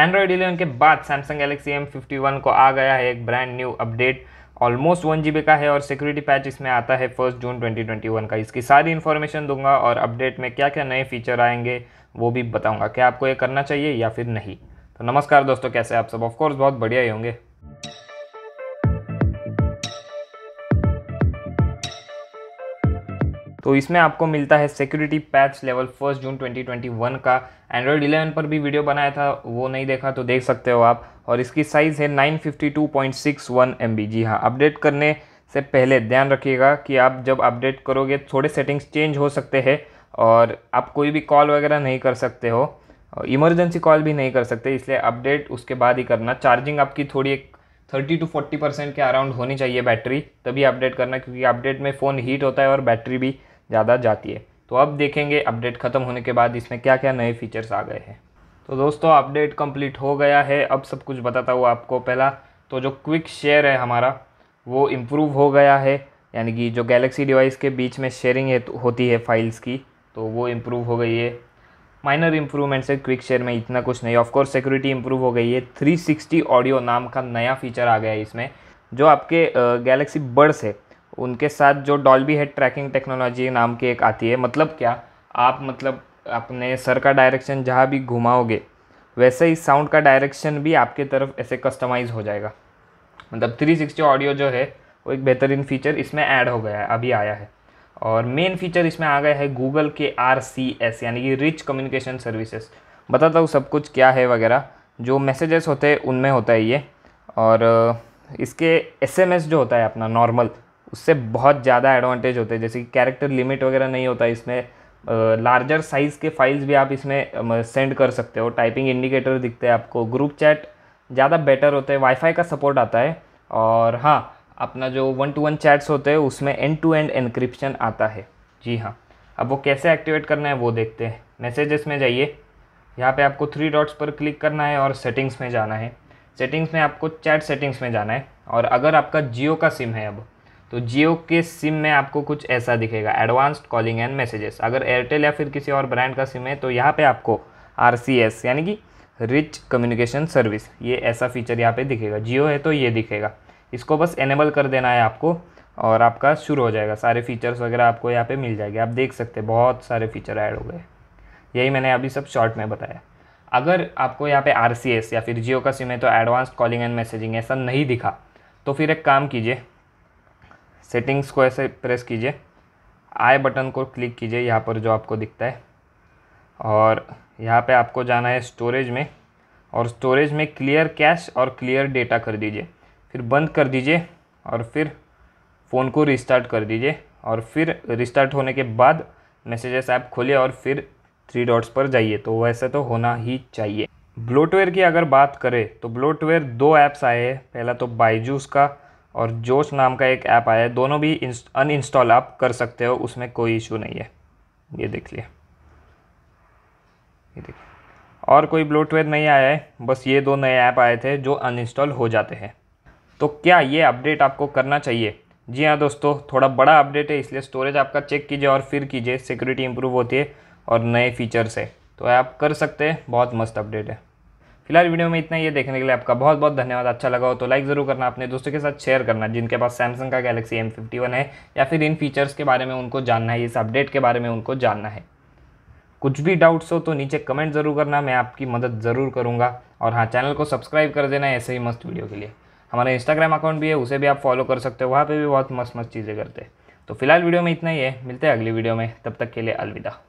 Android eleven के बाद Samsung Galaxy M fifty one को आ गया है एक brand new update almost one G का है और सिक्योरिटी पैच इसमें आता है फर्स्ट जून 2021 का इसकी सारी इन्फॉर्मेशन दूंगा और अपडेट में क्या क्या नए फीचर आएंगे वो भी बताऊंगा क्या आपको ये करना चाहिए या फिर नहीं तो नमस्कार दोस्तों कैसे आप सब ऑफकोर्स बहुत बढ़िया ही होंगे तो इसमें आपको मिलता है security patch level first June 2021 का एंड्रॉयड 11 पर भी वीडियो बनाया था वो नहीं देखा तो देख सकते हो आप और इसकी साइज़ है 952.61 MB जी हाँ अपडेट करने से पहले ध्यान रखिएगा कि आप जब अपडेट करोगे थोड़े सेटिंग्स चेंज हो सकते हैं और आप कोई भी कॉल वगैरह नहीं कर सकते हो इमरजेंसी कॉल भी नहीं कर सकते इसलिए अपडेट उसके बाद ही करना चार्जिंग आपकी थोड़ी एक थर्टी टू फोर्टी परसेंट के अराउंड होनी चाहिए बैटरी तभी अपडेट करना क्योंकि अपडेट में फ़ोन हीट होता है और बैटरी भी ज़्यादा जाती है तो अब देखेंगे अपडेट ख़त्म होने के बाद इसमें क्या क्या नए फीचर्स आ गए हैं तो दोस्तों अपडेट कंप्लीट हो गया है अब सब कुछ बताता हुआ आपको पहला तो जो क्विक शेयर है हमारा वो इम्प्रूव हो गया है यानी कि जो गैलेक्सी डिवाइस के बीच में शेयरिंग तो होती है फाइल्स की तो वो इम्प्रूव हो गई है माइनर इम्प्रूवमेंट से क्विक शेयर में इतना कुछ नहीं ऑफकोर्स सिक्योरिटी इम्प्रूव हो गई है 360 ऑडियो नाम का नया फीचर आ गया है इसमें जो आपके गैलेक्सी बर्ड्स है उनके साथ जो डॉल्बी हेड ट्रैकिंग टेक्नोलॉजी नाम की एक आती है मतलब क्या आप मतलब अपने सर का डायरेक्शन जहाँ भी घुमाओगे वैसे ही साउंड का डायरेक्शन भी आपके तरफ ऐसे कस्टमाइज़ हो जाएगा मतलब 360 ऑडियो जो है वो एक बेहतरीन फ़ीचर इसमें ऐड हो गया है अभी आया है और मेन फीचर इसमें आ गया है गूगल के आर सी एस यानी कि रिच कम्युनिकेशन सर्विसेज बताता हूँ सब कुछ क्या है वगैरह जो मैसेजेस होते हैं उनमें होता है ये और इसके एस एम एस जो होता है अपना नॉर्मल उससे बहुत ज़्यादा एडवांटेज होते हैं जैसे कि कैरेक्टर लिमिट वगैरह नहीं होता इसमें लार्जर साइज़ के फाइल्स भी आप इसमें सेंड कर सकते हो टाइपिंग इंडिकेटर दिखते हैं आपको ग्रुप चैट ज़्यादा बेटर होते हैं वाईफाई का सपोर्ट आता है और हाँ अपना जो वन टू वन चैट्स होते हैं उसमें एंड टू एंड एनक्रिप्शन आता है जी हाँ अब वो कैसे एक्टिवेट करना है वो देखते हैं मैसेजेस में जाइए यहाँ पे आपको थ्री डॉट्स पर क्लिक करना है और सेटिंग्स में जाना है सेटिंग्स में आपको चैट सेटिंग्स में जाना है और अगर आपका जियो का सिम है अब तो जियो के सिम में आपको कुछ ऐसा दिखेगा एडवांस्ड कॉलिंग एंड मैसेजेस अगर एयरटेल या फिर किसी और ब्रांड का सिम है तो यहाँ पे आपको आर यानी कि रिच कम्युनिकेशन सर्विस ये ऐसा फीचर यहाँ पे दिखेगा जियो है तो ये दिखेगा इसको बस एनेबल कर देना है आपको और आपका शुरू हो जाएगा सारे फीचर्स वगैरह आपको यहाँ पर मिल जाएंगे आप देख सकते हैं बहुत सारे फीचर ऐड हो गए यही मैंने अभी सब शॉर्ट में बताया अगर आपको यहाँ पर आर या फिर जियो का सिम है तो एडवांस कॉलिंग एंड मैसेजिंग ऐसा नहीं दिखा तो फिर एक काम कीजिए सेटिंग्स को ऐसे प्रेस कीजिए आई बटन को क्लिक कीजिए यहाँ पर जो आपको दिखता है और यहाँ पे आपको जाना है स्टोरेज में और स्टोरेज में क्लियर कैश और क्लियर डेटा कर दीजिए फिर बंद कर दीजिए और फिर फ़ोन को रिस्टार्ट कर दीजिए और फिर रिस्टार्ट होने के बाद मैसेजेस ऐप खोलिए और फिर थ्री डॉट्स पर जाइए तो वैसे तो होना ही चाहिए ब्लोटवेयर की अगर बात करें तो ब्लोटवेयर दो ऐप्स आए हैं पहला तो बाईजूस का और जोश नाम का एक ऐप आया है दोनों भी अनइंस्टॉल आप कर सकते हो उसमें कोई इशू नहीं है ये देख लिया ये देखिए और कोई ब्लोटवेयर नहीं आया है बस ये दो नए ऐप आए थे जो अनइंस्टॉल हो जाते हैं तो क्या ये अपडेट आपको करना चाहिए जी हाँ दोस्तों थोड़ा बड़ा अपडेट है इसलिए स्टोरेज आपका चेक कीजिए और फिर कीजिए सिक्योरिटी इंप्रूव होती है और नए फीचर्स है तो आप कर सकते हैं बहुत मस्त अपडेट है फिलहाल वीडियो में इतना ये देखने के लिए आपका बहुत बहुत धन्यवाद अच्छा लगा हो तो लाइक ज़रूर करना अपने दोस्तों के साथ शेयर करना जिनके पास सैमसंग का गैलेक्सी एम है या फिर इन फीचर्स के बारे में उनको जानना है इस अपडेट के बारे में उनको जानना है कुछ भी डाउट्स हो तो नीचे कमेंट ज़रूर करना मैं आपकी मदद ज़रूर करूँगा और हाँ चैनल को सब्सक्राइब कर देना ऐसे ही मस्त वीडियो के लिए हमारा इंस्टाग्राम अकाउंट भी है उसे भी आप फॉलो कर सकते हो वहाँ पे भी बहुत मस्त मस्त चीज़ें करते हैं तो फिलहाल वीडियो में इतना ही है मिलते हैं अगली वीडियो में तब तक के लिए अलविदा